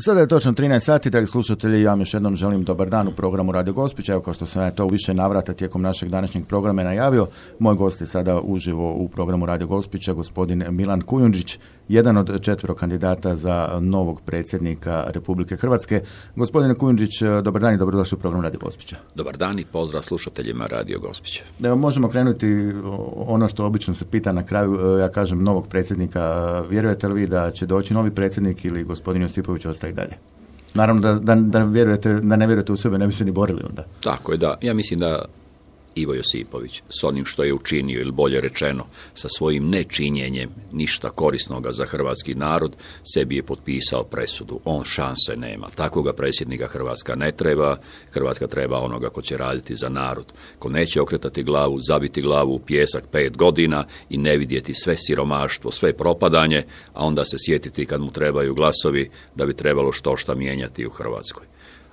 Sada je točno 13 sati, dragi slušatelji, ja vam još jednom želim dobar dan u programu Radio Gospića. Evo kao što sam ja to više navrata tijekom našeg današnjeg programa najavio, moj gost je sada uživo u programu Radio Gospića, gospodin Milan Kujundžić, jedan od četvero kandidata za novog predsjednika Republike Hrvatske. Gospodine Kujundžić, dobar dan i dobrodošli u program Radio Gospića. Dobar dan i pozdrav slušateljima Radio Gospića. Evo, možemo krenuti ono što obično se pita na kraju, e, ja kažem, novog predsjednika. E, vjerujete li vi da će doći novi predsjednik ili gospodin Josipović ostaje dalje? Naravno da, da, da, vjerujete, da ne vjerujete u sebe, ne bi se ni borili onda. Tako je, da. Ja mislim da Ivo Josipović s onim što je učinio ili bolje rečeno sa svojim nečinjenjem ništa korisnoga za hrvatski narod sebi je potpisao presudu. On šanse nema. Takvoga predsjednika Hrvatska ne treba. Hrvatska treba onoga ko će raditi za narod. Ko neće okretati glavu, zabiti glavu u pjesak pet godina i ne vidjeti sve siromaštvo, sve propadanje, a onda se sjetiti kad mu trebaju glasovi da bi trebalo što šta mijenjati u Hrvatskoj.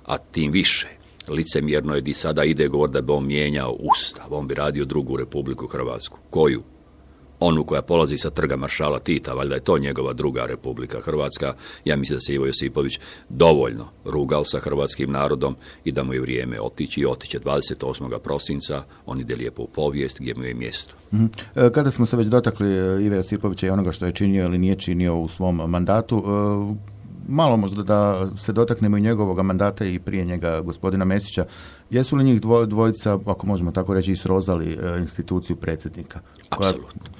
A tim više licemjerno je di sada ide govor da bi on mijenjao ustav, on bi radio drugu republiku Hrvatsku. Koju? Onu koja polazi sa trga maršala Tita, valjda je to njegova druga republika Hrvatska. Ja mislim da se Ivo Josipović dovoljno rugao sa hrvatskim narodom i da mu je vrijeme otići i otiće 28. prosinca. On ide lijepo u povijest gdje mu je mjesto. Mhm. E, kada smo se već dotakli e, Ive Josipovića i onoga što je činio ili nije činio u svom mandatu, e, malo možda da se dotaknemo i njegovog mandata i prije njega gospodina Mesića. Jesu li njih dvojica, ako možemo tako reći, i srozali e, instituciju predsjednika? Koja,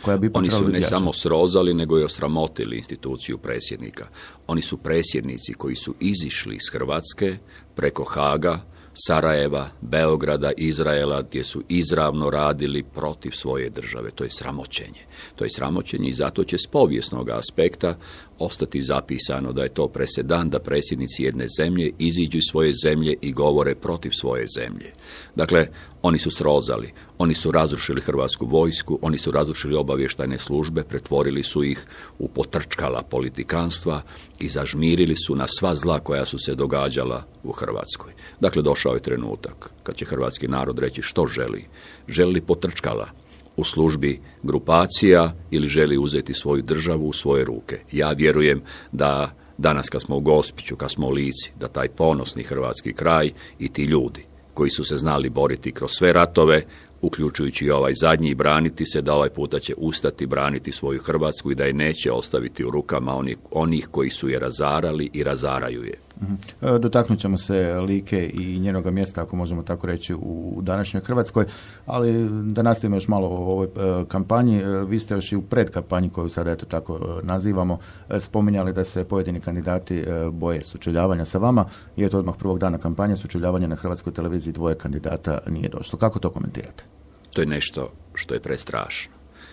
koja bi Oni su ne samo srozali, nego i osramotili instituciju predsjednika. Oni su predsjednici koji su izišli iz Hrvatske preko Haga, Sarajeva, Beograda, Izraela gdje su izravno radili protiv svoje države. To je sramoćenje. To je sramoćenje i zato će s povijesnog aspekta ostati zapisano da je to presedan da predsjednici jedne zemlje iziđu iz svoje zemlje i govore protiv svoje zemlje. Dakle, oni su srozali, oni su razrušili hrvatsku vojsku, oni su razrušili obavještajne službe, pretvorili su ih u potrčkala politikanstva i zažmirili su na sva zla koja su se događala u Hrvatskoj. Dakle, došao došao je trenutak kad će hrvatski narod reći što želi. Želi li potrčkala u službi grupacija ili želi uzeti svoju državu u svoje ruke. Ja vjerujem da danas kad smo u Gospiću, kad smo u Lici, da taj ponosni hrvatski kraj i ti ljudi koji su se znali boriti kroz sve ratove, uključujući i ovaj zadnji, braniti se da ovaj puta će ustati, braniti svoju Hrvatsku i da je neće ostaviti u rukama onih, onih koji su je razarali i razaraju je. Mhm. E, dotaknut ćemo se Like i njenoga mjesta, ako možemo tako reći, u današnjoj Hrvatskoj, ali da nastavimo još malo o ovoj e, kampanji. E, vi ste još i u predkampanji koju sada eto tako nazivamo spominjali da se pojedini kandidati boje sučeljavanja sa vama i eto odmah prvog dana kampanje sučeljavanja na Hrvatskoj televiziji dvoje kandidata nije došlo. Kako to komentirate? To je nešto što je prestrašno.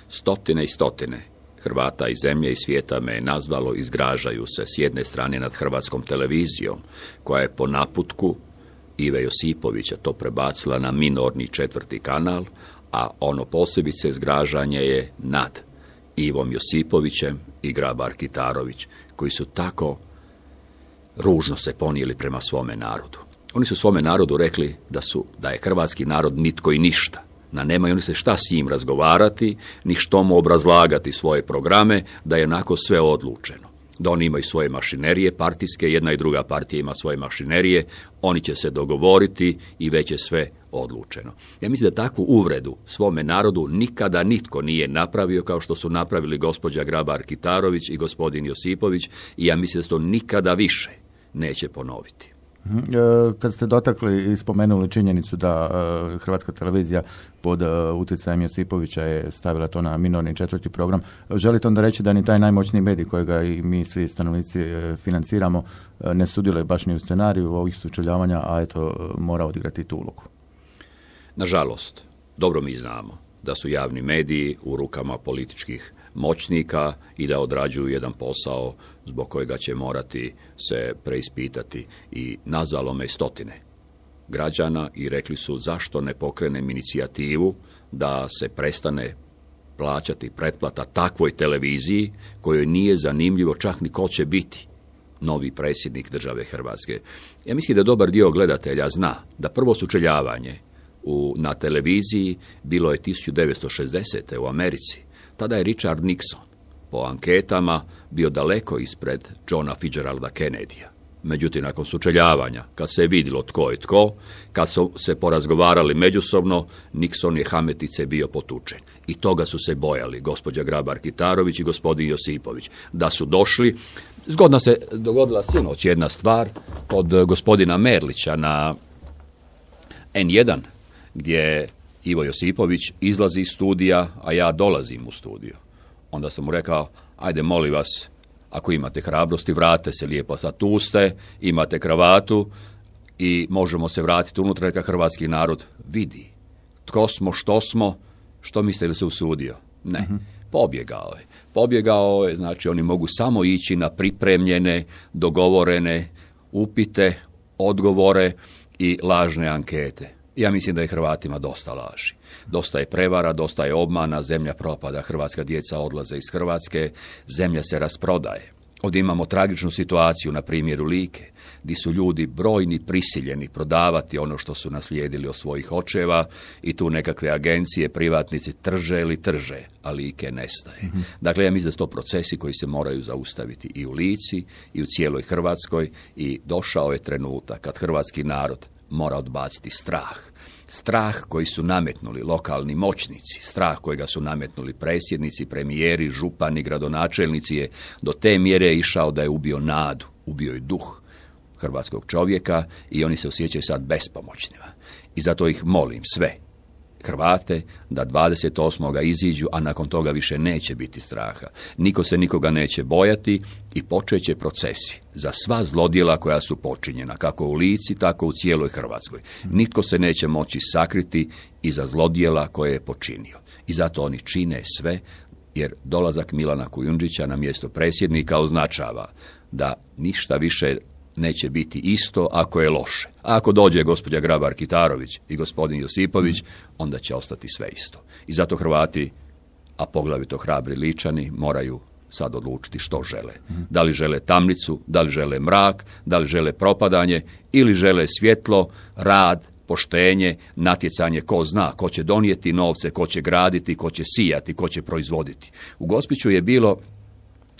Stotine i stotine Hrvata iz zemlje i svijeta me je nazvalo i zgražaju se s jedne strane nad Hrvatskom televizijom, koja je po naputku Ive Josipovića to prebacila na minorni četvrti kanal, a ono posebice zgražanje je nad Ivom Josipovićem i Grabar Kitarović, koji su tako ružno se ponijeli prema svome narodu. Oni su svome narodu rekli da su da je hrvatski narod nitko i ništa, na nemaju oni se šta s njim razgovarati, ni što mu obrazlagati svoje programe, da je onako sve odlučeno. Da oni imaju svoje mašinerije partijske, jedna i druga partija ima svoje mašinerije, oni će se dogovoriti i već je sve odlučeno. Ja mislim da takvu uvredu svome narodu nikada nitko nije napravio kao što su napravili gospođa Grabar Kitarović i gospodin Josipović i ja mislim da se to nikada više neće ponoviti. Mhm. E, kad ste dotakli i spomenuli činjenicu da e, Hrvatska televizija pod e, utjecajem Josipovića je stavila to na minorni četvrti program, želite onda reći da ni taj najmoćniji medij kojega i mi svi stanovnici financiramo ne sudjeluje baš ni u scenariju ovih sučeljavanja, a eto mora odigrati tu ulogu? Nažalost, dobro mi znamo da su javni mediji u rukama političkih moćnika i da odrađuju jedan posao zbog kojega će morati se preispitati i nazvalo me stotine građana i rekli su zašto ne pokrenem inicijativu da se prestane plaćati pretplata takvoj televiziji kojoj nije zanimljivo čak ni ko će biti novi predsjednik države Hrvatske. Ja mislim da dobar dio gledatelja zna da prvo sučeljavanje u, na televiziji bilo je 1960. u Americi tada je Richard Nixon po anketama bio daleko ispred Johna Fitzgeralda Kennedyja. Međutim, nakon sučeljavanja, kad se je vidjelo tko je tko, kad su se porazgovarali međusobno, Nixon je hametice bio potučen. I toga su se bojali gospođa Grabar-Kitarović i gospodin Josipović. Da su došli, zgodna se dogodila sinoć jedna stvar od gospodina Merlića na N1, gdje Ivo Josipović izlazi iz studija, a ja dolazim u studio. Onda sam mu rekao, ajde molim vas, ako imate hrabrosti, vrate se lijepo, sad tu ste, imate kravatu i možemo se vratiti unutra neka hrvatski narod vidi. Tko smo, što smo, što mislite li se usudio? Ne. Mhm. Pobjegao je. Pobjegao je, znači oni mogu samo ići na pripremljene, dogovorene upite, odgovore i lažne ankete ja mislim da je Hrvatima dosta laži. Dosta je prevara, dosta je obmana, zemlja propada, hrvatska djeca odlaze iz Hrvatske, zemlja se rasprodaje. Ovdje imamo tragičnu situaciju na primjeru Like, di su ljudi brojni prisiljeni prodavati ono što su naslijedili od svojih očeva i tu nekakve agencije, privatnici trže ili trže, a Like nestaje. Mhm. Dakle, ja mislim da su to procesi koji se moraju zaustaviti i u Lici i u cijeloj Hrvatskoj i došao je trenutak kad hrvatski narod mora odbaciti strah. Strah koji su nametnuli lokalni moćnici, strah kojega su nametnuli presjednici, premijeri, župani, gradonačelnici je do te mjere išao da je ubio nadu, ubio je duh hrvatskog čovjeka i oni se osjećaju sad bespomoćnima. I zato ih molim sve, Hrvate da 28. iziđu, a nakon toga više neće biti straha. Niko se nikoga neće bojati i počeće procesi za sva zlodjela koja su počinjena, kako u Lici, tako u cijeloj Hrvatskoj. Nitko se neće moći sakriti za zlodjela koje je počinio. I zato oni čine sve, jer dolazak Milana Kujundžića na mjesto predsjednika označava da ništa više neće biti isto ako je loše. A ako dođe gospođa Grabar Kitarović i gospodin Josipović, onda će ostati sve isto. I zato Hrvati, a poglavito hrabri ličani, moraju sad odlučiti što žele. Da li žele tamnicu, da li žele mrak, da li žele propadanje ili žele svjetlo, rad, poštenje, natjecanje ko zna, ko će donijeti novce, ko će graditi, ko će sijati, ko će proizvoditi. U Gospiću je bilo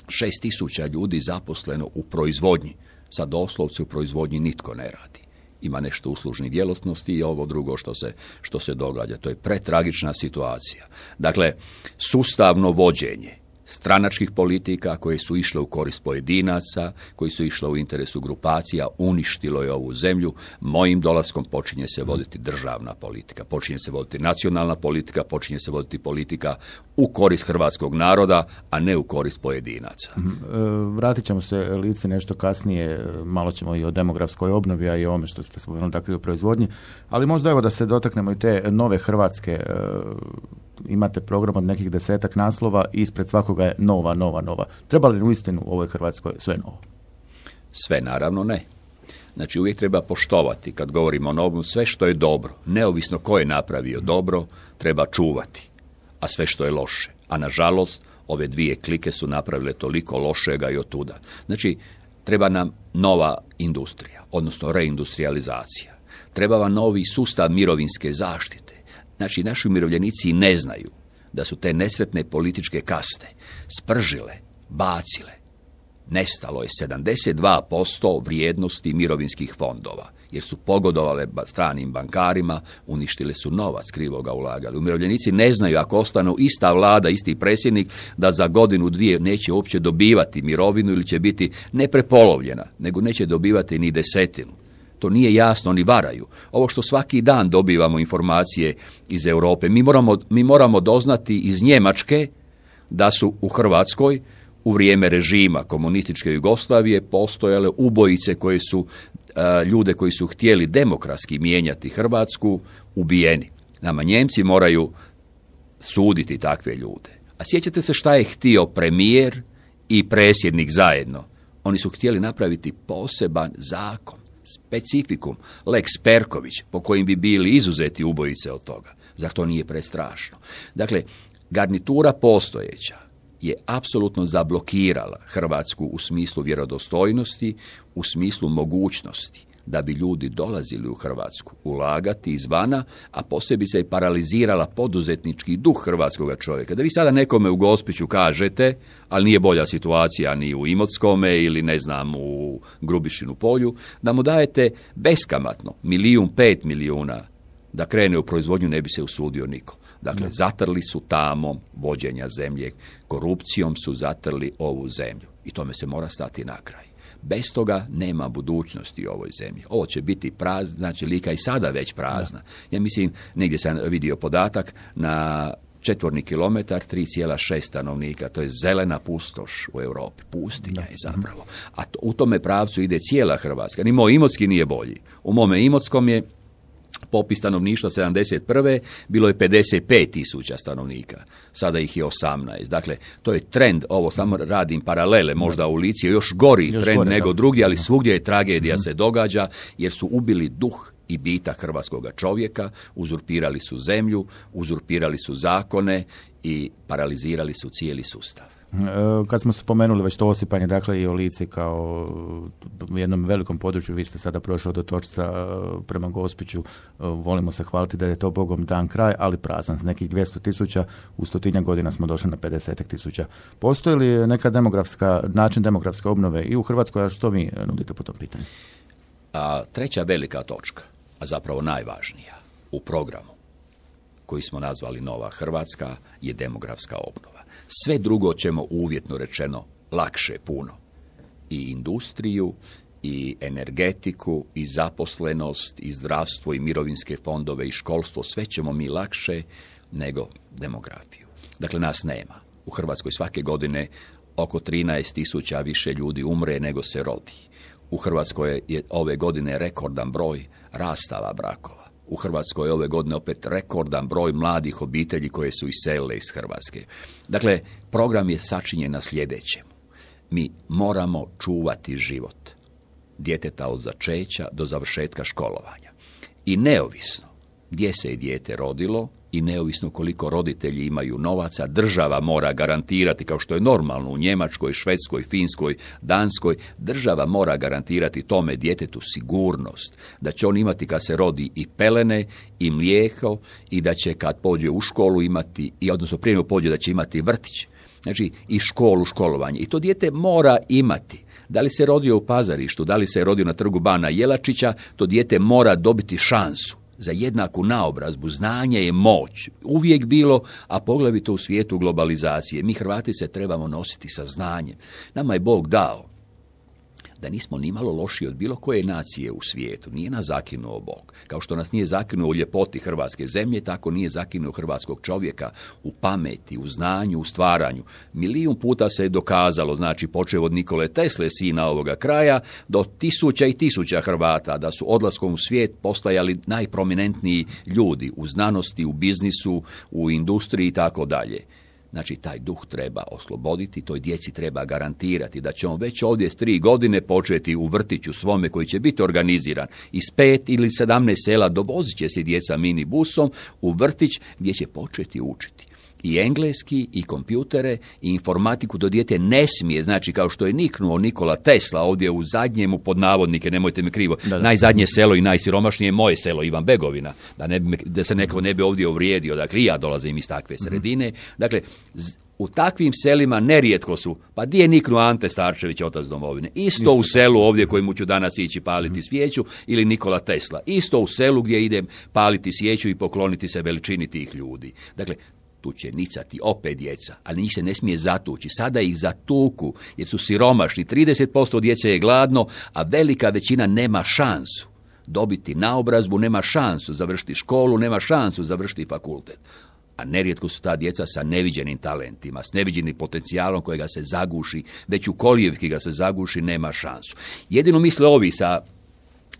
šest tisuća ljudi zaposleno u proizvodnji. Sa doslovci u proizvodnji nitko ne radi. Ima nešto uslužnih djelatnosti i ovo drugo što se, što se događa. To je pretragična situacija. Dakle, sustavno vođenje stranačkih politika koje su išle u korist pojedinaca, koji su išle u interesu grupacija, uništilo je ovu zemlju. Mojim dolaskom počinje se voditi državna politika, počinje se voditi nacionalna politika, počinje se voditi politika u korist hrvatskog naroda, a ne u korist pojedinaca. Mhm. E, vratit ćemo se lice nešto kasnije, e, malo ćemo i o demografskoj obnovi, a i o ovome što ste spomenuli, dakle o proizvodnji, ali možda evo da se dotaknemo i te nove hrvatske e, imate program od nekih desetak naslova i ispred svakoga je nova, nova, nova. Treba li uistinu u ovoj Hrvatskoj sve novo? Sve naravno ne. Znači uvijek treba poštovati kad govorimo o novom sve što je dobro, neovisno ko je napravio dobro, treba čuvati, a sve što je loše. A nažalost, ove dvije klike su napravile toliko lošega i otuda. Znači, treba nam nova industrija, odnosno reindustrializacija. Treba vam novi sustav mirovinske zaštite Znači, naši umirovljenici ne znaju da su te nesretne političke kaste spržile, bacile, nestalo je 72% vrijednosti mirovinskih fondova, jer su pogodovale stranim bankarima, uništile su novac, krivoga ulagali. Umirovljenici ne znaju ako ostanu ista vlada, isti predsjednik, da za godinu, dvije neće uopće dobivati mirovinu ili će biti ne prepolovljena, nego neće dobivati ni desetinu to nije jasno, oni varaju. Ovo što svaki dan dobivamo informacije iz Europe, mi moramo, mi moramo doznati iz Njemačke da su u Hrvatskoj u vrijeme režima komunističke Jugoslavije postojale ubojice koje su e, ljude koji su htjeli demokratski mijenjati Hrvatsku ubijeni. Nama Njemci moraju suditi takve ljude. A sjećate se šta je htio premijer i predsjednik zajedno. Oni su htjeli napraviti poseban zakon specifikum, Lex Perković, po kojim bi bili izuzeti ubojice od toga. Zar to nije prestrašno? Dakle, garnitura postojeća je apsolutno zablokirala Hrvatsku u smislu vjerodostojnosti, u smislu mogućnosti da bi ljudi dolazili u Hrvatsku, ulagati izvana, a posebice i paralizirala poduzetnički duh hrvatskog čovjeka. Da vi sada nekome u Gospiću kažete, ali nije bolja situacija ni u Imotskome ili ne znam u Grubišinu polju, da mu dajete beskamatno milijun, pet milijuna da krene u proizvodnju ne bi se usudio niko. Dakle, zatrli su tamo vođenja zemlje, korupcijom su zatrli ovu zemlju i tome se mora stati na kraj. Bez toga nema budućnosti u ovoj zemlji. Ovo će biti prazna, znači lika i sada već prazna. Ja mislim, negdje sam vidio podatak na četvorni kilometar 3,6 stanovnika. To je zelena pustoš u Europi. Pustinja je zapravo. A u tome pravcu ide cijela Hrvatska. Ni moj Imotski nije bolji. U mome Imotskom je popis stanovništva 71. bilo je 55 tisuća stanovnika, sada ih je 18. Dakle, to je trend, ovo samo radim paralele, možda u Lici je još gori trend nego da. drugdje, ali svugdje je tragedija mhm. se događa jer su ubili duh i bita hrvatskoga čovjeka, uzurpirali su zemlju, uzurpirali su zakone i paralizirali su cijeli sustav. E, kad smo spomenuli već to osipanje, dakle i o Lici kao u e, jednom velikom području, vi ste sada prošli do točca e, prema Gospiću, volimo se hvaliti da je to Bogom dan kraj, ali prazan, s nekih 200 tisuća, u stotinja godina smo došli na 50 tisuća. Postoji li neka demografska, način demografske obnove i u Hrvatskoj, a što vi nudite po tom pitanju? A, treća velika točka, a zapravo najvažnija u programu koji smo nazvali Nova Hrvatska je demografska obnova. Sve drugo ćemo uvjetno rečeno lakše puno. I industriju, i energetiku, i zaposlenost, i zdravstvo, i mirovinske fondove, i školstvo, sve ćemo mi lakše nego demografiju. Dakle, nas nema. U Hrvatskoj svake godine oko 13 tisuća više ljudi umre nego se rodi. U Hrvatskoj je ove godine rekordan broj rastava brakova u Hrvatskoj ove godine opet rekordan broj mladih obitelji koje su iselile iz Hrvatske. Dakle, program je sačinjen na sljedećem. Mi moramo čuvati život djeteta od začeća do završetka školovanja. I neovisno gdje se je dijete rodilo, i neovisno koliko roditelji imaju novaca, država mora garantirati, kao što je normalno u Njemačkoj, Švedskoj, Finskoj, Danskoj, država mora garantirati tome djetetu sigurnost, da će on imati kad se rodi i pelene i mlijeko i da će kad pođe u školu imati, i odnosno prije pođe da će imati vrtić. Znači i školu, školovanje. I to dijete mora imati. Da li se rodio u pazarištu, da li se rodio na trgu Bana Jelačića, to dijete mora dobiti šansu za jednaku naobrazbu, znanje je moć. Uvijek bilo, a poglavito u svijetu globalizacije. Mi Hrvati se trebamo nositi sa znanjem. Nama je Bog dao da nismo ni malo loši od bilo koje nacije u svijetu. Nije nas zakinuo Bog. Kao što nas nije zakinuo u ljepoti hrvatske zemlje, tako nije zakinuo hrvatskog čovjeka u pameti, u znanju, u stvaranju. Milijun puta se je dokazalo, znači počeo od Nikole Tesle, sina ovoga kraja, do tisuća i tisuća Hrvata, da su odlaskom u svijet postajali najprominentniji ljudi u znanosti, u biznisu, u industriji i tako dalje. Znači, taj duh treba osloboditi, toj djeci treba garantirati da ćemo već ovdje s tri godine početi u vrtiću svome koji će biti organiziran. Iz pet ili sedamnaest sela dovozit će se djeca minibusom u vrtić gdje će početi učiti i engleski i kompjutere i informatiku do dijete ne smije, znači kao što je niknuo Nikola Tesla ovdje u zadnjemu pod navodnike, nemojte mi krivo, da, najzadnje selo i najsiromašnije je moje selo, Ivan Begovina, da, ne, da se neko ne bi ovdje uvrijedio, dakle i ja dolazim iz takve mhm. sredine, dakle u takvim selima nerijetko su, pa di je niknu Ante Starčević, otac domovine? Isto u selu ovdje kojemu ću danas ići paliti mhm. svijeću ili Nikola Tesla. Isto u selu gdje idem paliti svijeću i pokloniti se veličini tih ljudi. Dakle, tu će nicati opet djeca, ali njih se ne smije zatući. Sada ih zatuku jer su siromašni. 30% djece je gladno, a velika većina nema šansu dobiti naobrazbu, nema šansu završiti školu, nema šansu završiti fakultet. A nerijetko su ta djeca sa neviđenim talentima, s neviđenim potencijalom kojega se zaguši, već u kolijevki ga se zaguši, nema šansu. Jedino misle ovi sa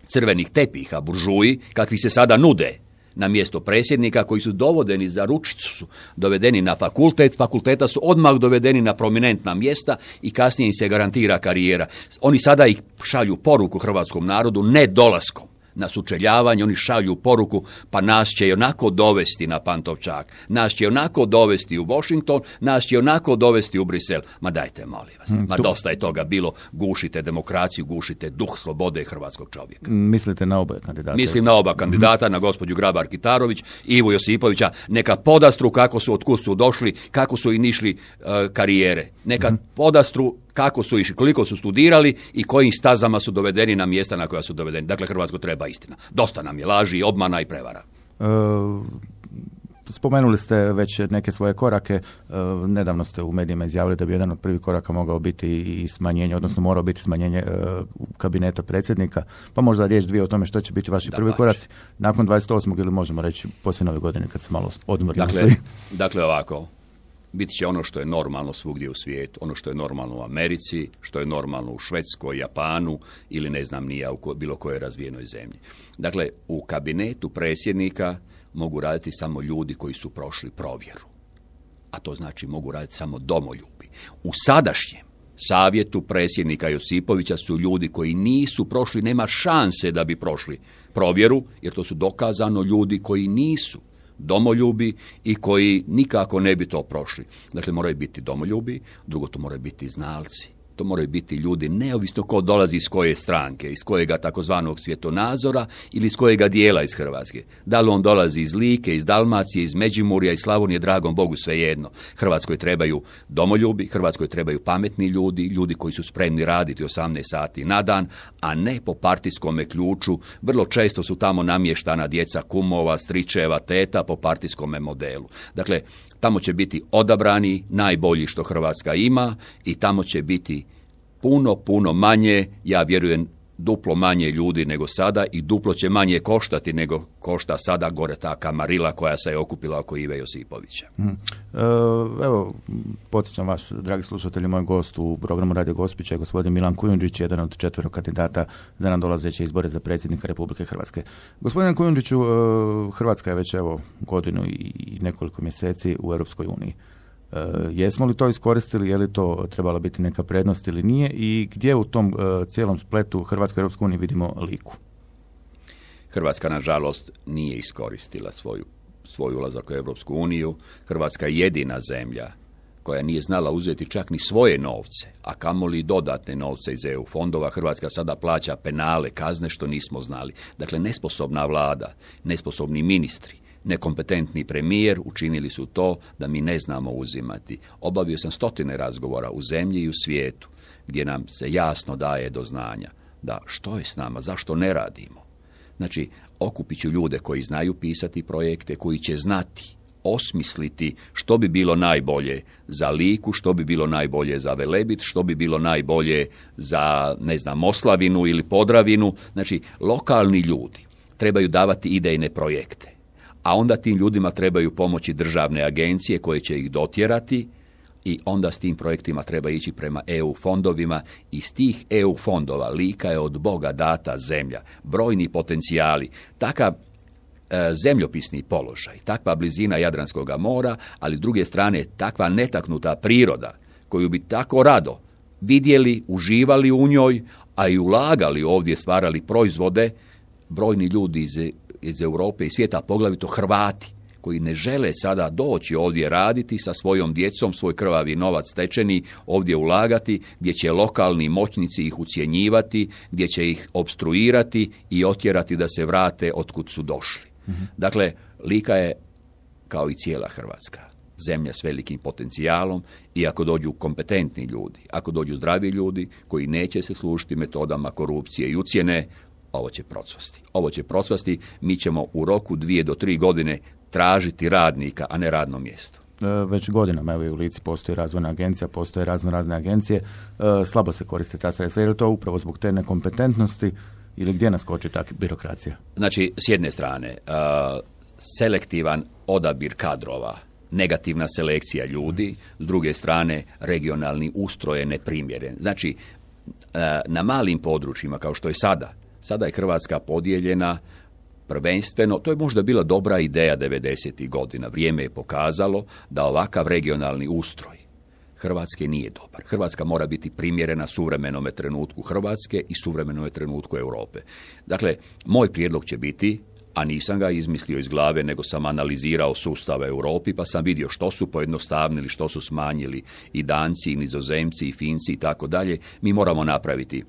crvenih tepiha, buržuji, kakvi se sada nude, na mjesto predsjednika koji su dovodeni za ručicu su dovedeni na fakultet, fakulteta su odmah dovedeni na prominentna mjesta i kasnije im se garantira karijera. Oni sada ih šalju poruku hrvatskom narodu ne dolaskom na sučeljavanje, oni šalju poruku, pa nas će i onako dovesti na Pantovčak, nas će i onako dovesti u Washington, nas će onako dovesti u Brisel. Ma dajte, molim vas, hmm, ma dosta je toga bilo, gušite demokraciju, gušite duh slobode hrvatskog čovjeka. Mislite na oba kandidata? Mislim na oba mhm. kandidata, na gospođu Grabar Kitarović, Ivo Josipovića, neka podastru kako su, od su došli, kako su i nišli e, karijere. Neka mhm. podastru kako su išli, koliko su studirali i kojim stazama su dovedeni na mjesta na koja su dovedeni. Dakle, Hrvatsko treba istina. Dosta nam je laži, obmana i prevara. E, spomenuli ste već neke svoje korake. E, nedavno ste u medijima izjavili da bi jedan od prvih koraka mogao biti i smanjenje, odnosno morao biti smanjenje e, kabineta predsjednika. Pa možda riječ dvije o tome što će biti vaši prvi korac. koraci nakon 28. ili možemo reći poslije nove godine kad se malo odmorimo. Dakle, dakle ovako, bit će ono što je normalno svugdje u svijetu, ono što je normalno u Americi, što je normalno u Švedskoj, Japanu ili ne znam nija u bilo kojoj razvijenoj zemlji. Dakle, u kabinetu predsjednika mogu raditi samo ljudi koji su prošli provjeru. A to znači mogu raditi samo domoljubi. U sadašnjem savjetu predsjednika Josipovića su ljudi koji nisu prošli, nema šanse da bi prošli provjeru, jer to su dokazano ljudi koji nisu domoljubi i koji nikako ne bi to prošli. Dakle, moraju biti domoljubi, drugo to moraju biti znalci, to moraju biti ljudi neovisno ko dolazi iz koje stranke, iz kojega takozvanog svjetonazora ili iz kojega dijela iz Hrvatske. Da li on dolazi iz Like, iz Dalmacije, iz Međimurja, iz Slavonije, dragom Bogu svejedno. Hrvatskoj trebaju domoljubi, Hrvatskoj trebaju pametni ljudi, ljudi koji su spremni raditi 18 sati na dan, a ne po partijskome ključu. Vrlo često su tamo namještana djeca kumova, stričeva, teta po partijskome modelu. Dakle, Tamo će biti odabrani najbolji što Hrvatska ima i tamo će biti puno, puno manje, ja vjerujem duplo manje ljudi nego sada i duplo će manje koštati nego košta sada gore ta kamarila koja se je okupila oko Ive Josipovića. Mhm. E, evo, podsjećam vas, dragi slušatelji, moj gost u programu Radio Gospića je gospodin Milan Kujundžić, jedan od četvero kandidata za nadolazeće izbore za predsjednika Republike Hrvatske. Gospodin Kujundžiću, e, Hrvatska je već evo godinu i nekoliko mjeseci u Europskoj uniji. E, jesmo li to iskoristili, je li to trebala biti neka prednost ili nije i gdje u tom e, cijelom spletu Hrvatska Europska unija vidimo liku? Hrvatska, nažalost, nije iskoristila svoju, svoj ulazak u Europsku uniju. Hrvatska je jedina zemlja koja nije znala uzeti čak ni svoje novce, a kamoli dodatne novce iz EU fondova, Hrvatska sada plaća penale, kazne što nismo znali. Dakle, nesposobna vlada, nesposobni ministri, nekompetentni premijer učinili su to da mi ne znamo uzimati. Obavio sam stotine razgovora u zemlji i u svijetu gdje nam se jasno daje do znanja da što je s nama, zašto ne radimo. Znači, okupit ću ljude koji znaju pisati projekte, koji će znati, osmisliti što bi bilo najbolje za Liku, što bi bilo najbolje za Velebit, što bi bilo najbolje za, ne znam, Moslavinu ili Podravinu. Znači, lokalni ljudi trebaju davati idejne projekte a onda tim ljudima trebaju pomoći državne agencije koje će ih dotjerati i onda s tim projektima treba ići prema EU fondovima. Iz tih EU fondova lika je od Boga data zemlja, brojni potencijali, takav e, zemljopisni položaj, takva blizina Jadranskog mora, ali s druge strane takva netaknuta priroda koju bi tako rado vidjeli, uživali u njoj, a i ulagali ovdje, stvarali proizvode, brojni ljudi iz iz Europe i svijeta, poglavito Hrvati, koji ne žele sada doći ovdje raditi sa svojom djecom, svoj krvavi novac stečeni, ovdje ulagati, gdje će lokalni moćnici ih ucjenjivati, gdje će ih obstruirati i otjerati da se vrate otkud su došli. Mhm. Dakle, Lika je, kao i cijela Hrvatska, zemlja s velikim potencijalom i ako dođu kompetentni ljudi, ako dođu zdravi ljudi koji neće se služiti metodama korupcije i ucjene, ovo će procvasti. Ovo će procvasti, mi ćemo u roku dvije do tri godine tražiti radnika, a ne radno mjesto e, već godinama, evo i u Lici postoji razvojna agencija, postoje razno razne agencije, e, slabo se koriste ta sredstva, jer to upravo zbog te nekompetentnosti ili gdje nas koči ta birokracija? Znači, s jedne strane, e, selektivan odabir kadrova, negativna selekcija ljudi, s druge strane, regionalni ustroj je neprimjeren. Znači, na malim područjima, kao što je sada, Sada je Hrvatska podijeljena prvenstveno, to je možda bila dobra ideja 90. godina. Vrijeme je pokazalo da ovakav regionalni ustroj Hrvatske nije dobar. Hrvatska mora biti primjerena suvremenome trenutku Hrvatske i suvremenome trenutku Europe. Dakle, moj prijedlog će biti a nisam ga izmislio iz glave, nego sam analizirao sustava Europi, pa sam vidio što su pojednostavnili, što su smanjili i Danci, i Nizozemci, i Finci i tako dalje. Mi moramo napraviti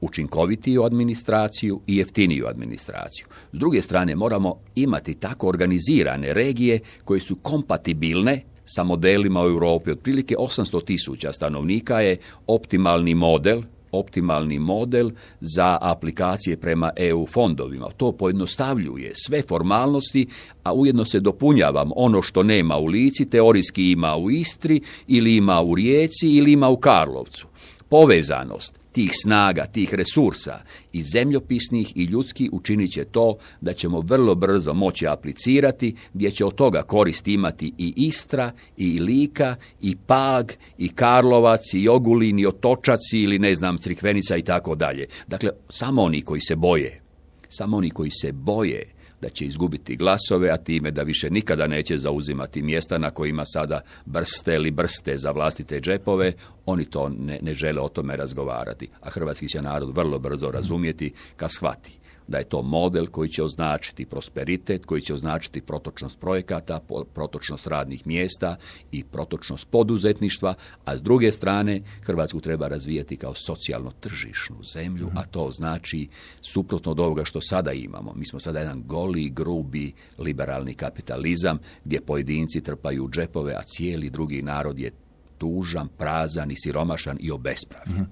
učinkovitiju administraciju i jeftiniju administraciju. S druge strane, moramo imati tako organizirane regije koje su kompatibilne sa modelima u Europi. Otprilike 800 tisuća stanovnika je optimalni model optimalni model za aplikacije prema EU fondovima. To pojednostavljuje sve formalnosti, a ujedno se dopunjavam ono što nema u Lici, teorijski ima u Istri ili ima u Rijeci ili ima u Karlovcu. Povezanost tih snaga, tih resursa i zemljopisnih i ljudski učinit će to da ćemo vrlo brzo moći aplicirati gdje će od toga korist imati i Istra, i Lika, i Pag, i Karlovac, i Ogulin, i Otočac ili ne znam Crikvenica i tako dalje. Dakle, samo oni koji se boje, samo oni koji se boje da će izgubiti glasove, a time da više nikada neće zauzimati mjesta na kojima sada brste ili brste za vlastite džepove, oni to ne, ne žele o tome razgovarati. A hrvatski će narod vrlo brzo razumjeti kad shvati da je to model koji će označiti prosperitet, koji će označiti protočnost projekata, protočnost radnih mjesta i protočnost poduzetništva, a s druge strane Hrvatsku treba razvijati kao socijalno tržišnu zemlju, a to znači suprotno od ovoga što sada imamo. Mi smo sada jedan goli, grubi liberalni kapitalizam gdje pojedinci trpaju džepove, a cijeli drugi narod je tužan, prazan i siromašan i obespravljen.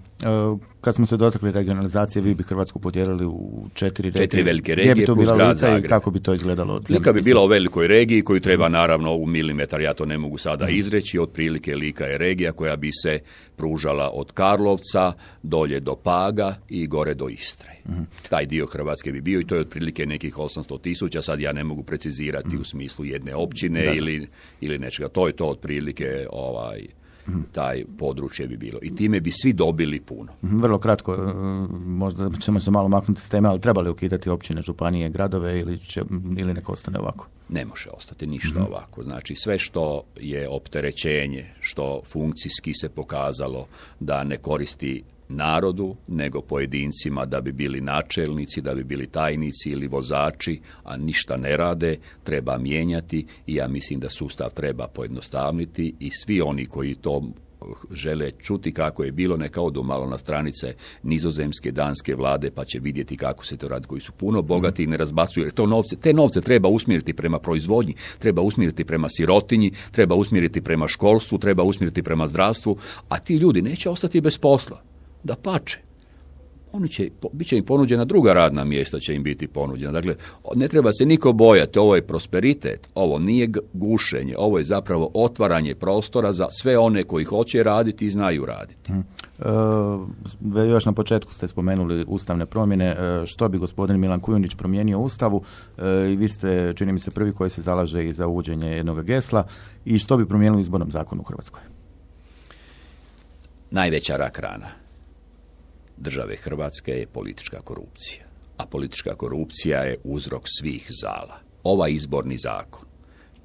uh Kad smo se dotakli regionalizacije, vi bi Hrvatsku podijelili u četiri, regije. velike regije to kako bi to izgledalo? Lika bi bila u velikoj regiji koju treba naravno u milimetar, ja to ne mogu sada mhm. izreći, otprilike Lika je regija koja bi se pružala od Karlovca dolje do Paga i gore do Istre. Mhm. Taj dio Hrvatske bi bio i to je otprilike nekih 800 tisuća, sad ja ne mogu precizirati u smislu jedne općine ili, ili nečega. To je to otprilike ovaj, taj područje bi bilo. I time bi svi dobili puno. Mhm, vrlo kratko, e, možda ćemo se malo maknuti s teme, ali treba li ukidati općine, županije, gradove ili, će, ili neko ostane ovako? Ne može ostati ništa mhm. ovako. Znači sve što je opterećenje, što funkcijski se pokazalo da ne koristi narodu nego pojedincima da bi bili načelnici, da bi bili tajnici ili vozači, a ništa ne rade, treba mijenjati i ja mislim da sustav treba pojednostavniti i svi oni koji to eh, žele čuti kako je bilo, neka odu malo na stranice nizozemske, danske vlade, pa će vidjeti kako se to radi, koji su puno bogati i ne razbacuju, jer to novce, te novce treba usmjeriti prema proizvodnji, treba usmjeriti prema sirotinji, treba usmjeriti prema školstvu, treba usmjeriti prema zdravstvu, a ti ljudi neće ostati bez posla. Da pače. Oni će, bit će im ponuđena druga radna mjesta će im biti ponuđena. Dakle, ne treba se niko bojati, ovo je prosperitet, ovo nije gušenje, ovo je zapravo otvaranje prostora za sve one koji hoće raditi i znaju raditi. Hmm. još na početku ste spomenuli ustavne promjene. E, što bi gospodin Milan Kujundžić promijenio ustavu? E, I vi ste, čini mi se, prvi koji se zalaže i za uđenje jednog gesla. I što bi promijenili izbornom zakonu u Hrvatskoj? Najveća rak rana države Hrvatske je politička korupcija. A politička korupcija je uzrok svih zala. Ovaj izborni zakon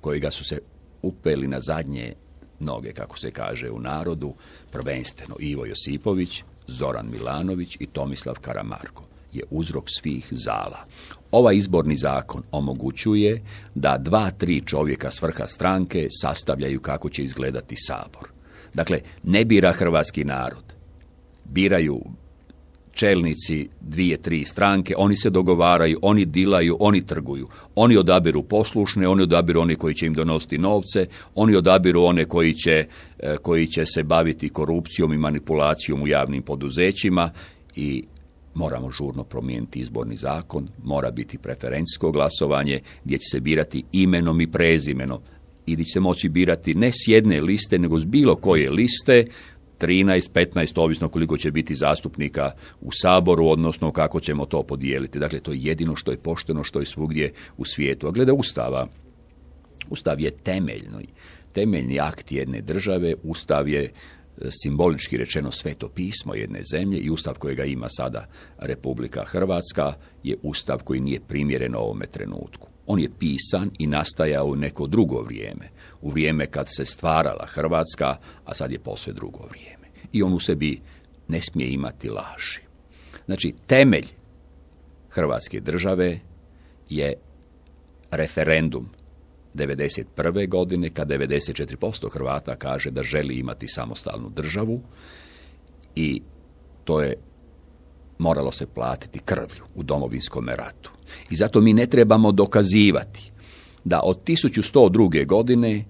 kojega su se upeli na zadnje noge, kako se kaže u narodu, prvenstveno Ivo Josipović, Zoran Milanović i Tomislav Karamarko je uzrok svih zala. Ovaj izborni zakon omogućuje da dva, tri čovjeka s vrha stranke sastavljaju kako će izgledati sabor. Dakle, ne bira hrvatski narod. Biraju čelnici dvije, tri stranke, oni se dogovaraju, oni dilaju, oni trguju. Oni odabiru poslušne, oni odabiru one koji će im donositi novce, oni odabiru one koji će, e, koji će se baviti korupcijom i manipulacijom u javnim poduzećima i moramo žurno promijeniti izborni zakon, mora biti preferencijsko glasovanje gdje će se birati imenom i prezimenom ili će se moći birati ne s jedne liste, nego s bilo koje liste, 13-15, ovisno koliko će biti zastupnika u Saboru, odnosno kako ćemo to podijeliti. Dakle, to je jedino što je pošteno, što je svugdje u svijetu. A glede Ustava, Ustav je temeljno, temeljni akt jedne države, Ustav je e, simbolički rečeno sveto pismo jedne zemlje i Ustav kojega ima sada Republika Hrvatska je Ustav koji nije primjeren ovome trenutku. On je pisan i nastajao u neko drugo vrijeme, u vrijeme kad se stvarala Hrvatska, a sad je posve drugo vrijeme. I on u sebi ne smije imati laži. Znači, temelj Hrvatske države je referendum 1991. godine, kad 94% Hrvata kaže da želi imati samostalnu državu i to je moralo se platiti krvlju u domovinskom ratu. I zato mi ne trebamo dokazivati da od 1102. godine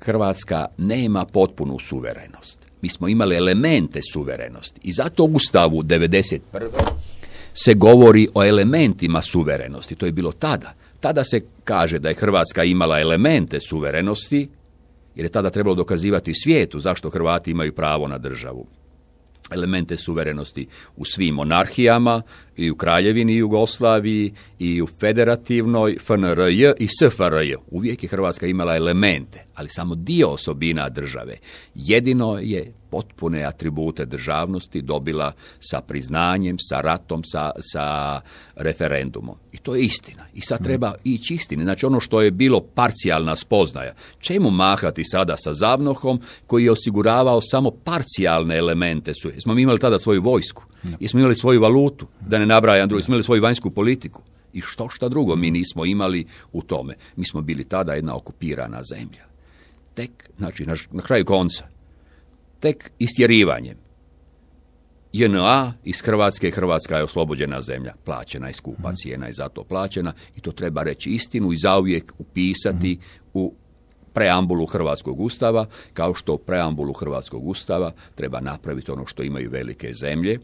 Hrvatska nema potpunu suverenost. Mi smo imali elemente suverenosti i zato u Ustavu 1991. se govori o elementima suverenosti. To je bilo tada. Tada se kaže da je Hrvatska imala elemente suverenosti, jer je tada trebalo dokazivati svijetu zašto Hrvati imaju pravo na državu elemente suverenosti u svim monarhijama, i u Kraljevini Jugoslaviji, i u federativnoj FNRJ i SFRJ. Uvijek je Hrvatska imala elemente, ali samo dio osobina države. Jedino je potpune atribute državnosti dobila sa priznanjem, sa ratom, sa, sa referendumom. I to je istina. I sad mhm. treba ići istini. Znači ono što je bilo parcijalna spoznaja. Čemu mahati sada sa Zavnohom koji je osiguravao samo parcijalne elemente? Su, smo mi imali tada svoju vojsku, smo imali svoju valutu, da ne nabrajam drugo, smo imali svoju vanjsku politiku. I što šta drugo mi nismo imali u tome. Mi smo bili tada jedna okupirana zemlja. Tek, znači, na, na kraju konca, tek istjerivanjem. JNA iz Hrvatske, Hrvatska je oslobođena zemlja, plaćena je skupa mhm. cijena je zato plaćena i to treba reći istinu i zauvijek upisati mhm. u preambulu Hrvatskog ustava, kao što u preambulu Hrvatskog ustava treba napraviti ono što imaju velike zemlje,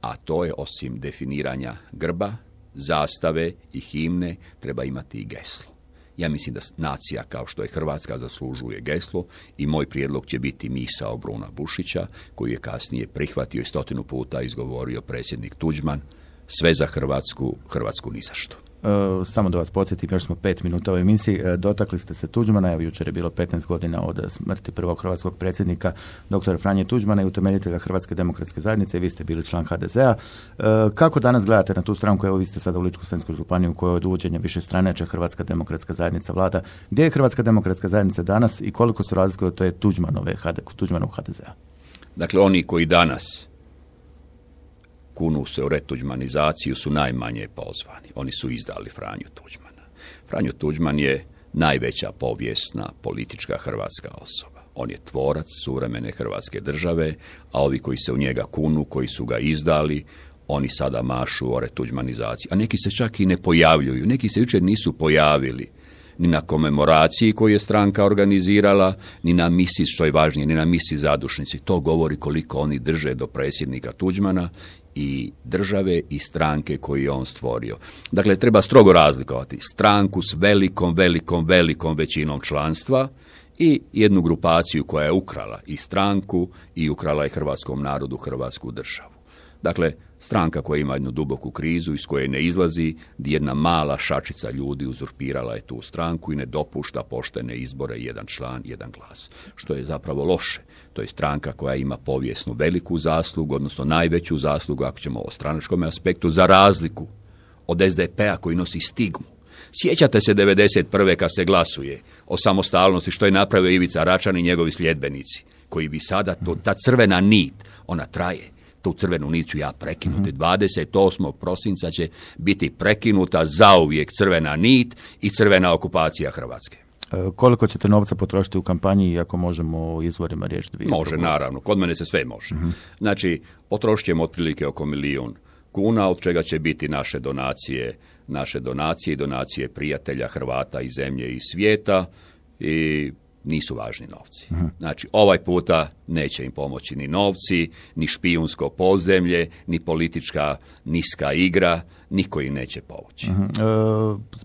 a to je osim definiranja grba, zastave i himne, treba imati i geslo. Ja mislim da nacija kao što je Hrvatska zaslužuje geslo i moj prijedlog će biti misao Bruna Bušića koji je kasnije prihvatio i stotinu puta izgovorio predsjednik Tuđman sve za Hrvatsku, Hrvatsku ni za E, samo da vas podsjetim, još smo pet minuta u emisiji, e, dotakli ste se Tuđmana, evo jučer je bilo 15 godina od smrti prvog hrvatskog predsjednika Doktora Franje Tuđmana i utemeljitelja Hrvatske demokratske zajednice i vi ste bili član HDZ-a. E, kako danas gledate na tu stranku, evo vi ste sada u Ličku županiji u kojoj od uvođenja više straneća Hrvatska demokratska zajednica vlada. Gdje je Hrvatska demokratska zajednica danas i koliko se razlikuje od je Tuđmanove, Tuđmanov HDZ-a? Dakle, oni koji danas kunu se u retuđmanizaciju su najmanje pozvani. Oni su izdali Franju Tuđmana. Franjo Tuđman je najveća povijesna politička hrvatska osoba. On je tvorac suvremene hrvatske države, a ovi koji se u njega kunu, koji su ga izdali, oni sada mašu o retuđmanizaciji. A neki se čak i ne pojavljuju, neki se jučer nisu pojavili ni na komemoraciji koju je stranka organizirala, ni na misi, što je važnije, ni na misi zadušnici. To govori koliko oni drže do predsjednika Tuđmana i države i stranke koju je on stvorio. Dakle, treba strogo razlikovati stranku s velikom, velikom, velikom većinom članstva i jednu grupaciju koja je ukrala i stranku i ukrala je hrvatskom narodu, hrvatsku državu. Dakle, Stranka koja ima jednu duboku krizu iz koje ne izlazi, di jedna mala šačica ljudi uzurpirala je tu stranku i ne dopušta poštene izbore jedan član, jedan glas. Što je zapravo loše. To je stranka koja ima povijesnu veliku zaslugu, odnosno najveću zaslugu, ako ćemo o stranačkom aspektu, za razliku od SDP-a koji nosi stigmu. Sjećate se 1991. kad se glasuje o samostalnosti što je napravio Ivica Račan i njegovi sljedbenici, koji bi sada, to, ta crvena nit, ona traje tu crvenu ću ja prekinuti. 28. Mhm. prosinca će biti prekinuta zauvijek crvena nit i crvena okupacija Hrvatske. E, koliko ćete novca potrošiti u kampanji ako možemo izvorima riječ Može, naravno. Kod mene se sve može. Mhm. Znači, potrošit ćemo otprilike oko milijun kuna, od čega će biti naše donacije, naše donacije i donacije prijatelja Hrvata i zemlje i svijeta i nisu važni novci. Znači, ovaj puta neće im pomoći ni novci, ni špijunsko podzemlje, ni politička niska igra, niko im neće pomoći. Mhm. E,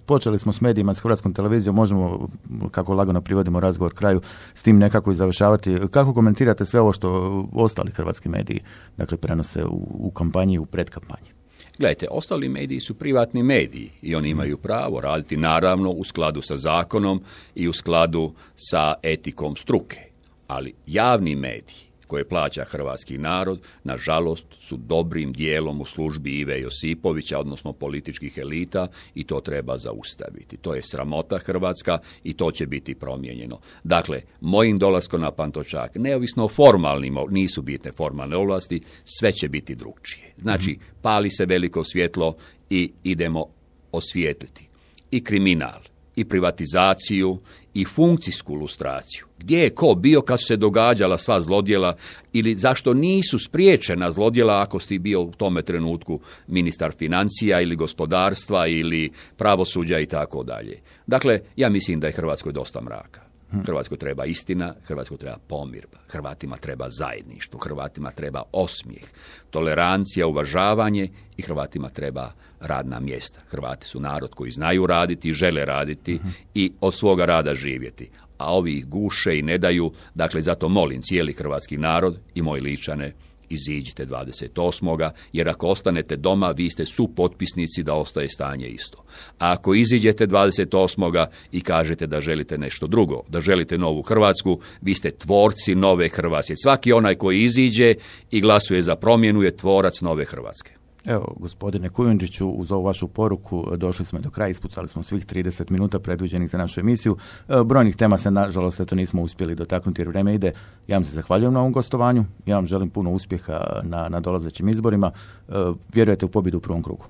počeli smo s medijima, s Hrvatskom televizijom, možemo, kako lagano privodimo razgovor kraju, s tim nekako i završavati. Kako komentirate sve ovo što ostali hrvatski mediji dakle, prenose u, u kampanji i u predkampanji? Gledajte, ostali mediji su privatni mediji i oni imaju pravo raditi naravno u skladu sa zakonom i u skladu sa etikom struke. Ali javni mediji koje plaća hrvatski narod, nažalost su dobrim dijelom u službi Ive Josipovića, odnosno političkih elita i to treba zaustaviti. To je sramota Hrvatska i to će biti promijenjeno. Dakle, mojim dolaskom na Pantočak, neovisno o formalnim, nisu bitne formalne ovlasti, sve će biti drugčije. Znači, mhm. pali se veliko svjetlo i idemo osvijetliti i kriminal, i privatizaciju, i funkcijsku lustraciju. Gdje je ko bio kad su se događala sva zlodjela ili zašto nisu spriječena zlodjela ako si bio u tome trenutku ministar financija ili gospodarstva ili pravosuđa i tako dalje. Dakle, ja mislim da je Hrvatskoj dosta mraka. Hrvatskoj treba istina, Hrvatskoj treba pomirba, Hrvatima treba zajedništvo, Hrvatima treba osmijeh, tolerancija, uvažavanje i Hrvatima treba radna mjesta. Hrvati su narod koji znaju raditi, žele raditi i od svoga rada živjeti. A ovi ih guše i ne daju, dakle zato molim cijeli hrvatski narod i moji ličane iziđite 28. jer ako ostanete doma, vi ste potpisnici da ostaje stanje isto. A ako iziđete 28. i kažete da želite nešto drugo, da želite novu Hrvatsku, vi ste tvorci nove Hrvatske. Svaki onaj koji iziđe i glasuje za promjenu je tvorac nove Hrvatske. Evo, gospodine Kujundžiću, uz ovu vašu poruku e, došli smo do kraja, ispucali smo svih 30 minuta predviđenih za našu emisiju. E, brojnih tema se, nažalost, eto nismo uspjeli dotaknuti jer vreme ide. Ja vam se zahvaljujem na ovom gostovanju, ja vam želim puno uspjeha na, na dolazećim izborima. E, vjerujete u pobjedu u prvom krugu?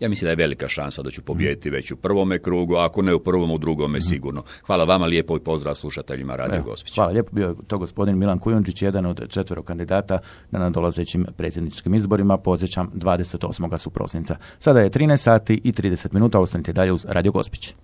Ja mislim da je velika šansa da ću pobijediti već u prvome krugu, ako ne u prvom, u drugome mhm. sigurno. Hvala vama lijepo i pozdrav slušateljima Radio Gospića. Hvala lijepo, bio to gospodin Milan Kujundžić, jedan od četvero kandidata na nadolazećim predsjedničkim izborima, podsjećam 28. su prosinca. Sada je 13 sati i 30 minuta, ostanite dalje uz Radio Gospić.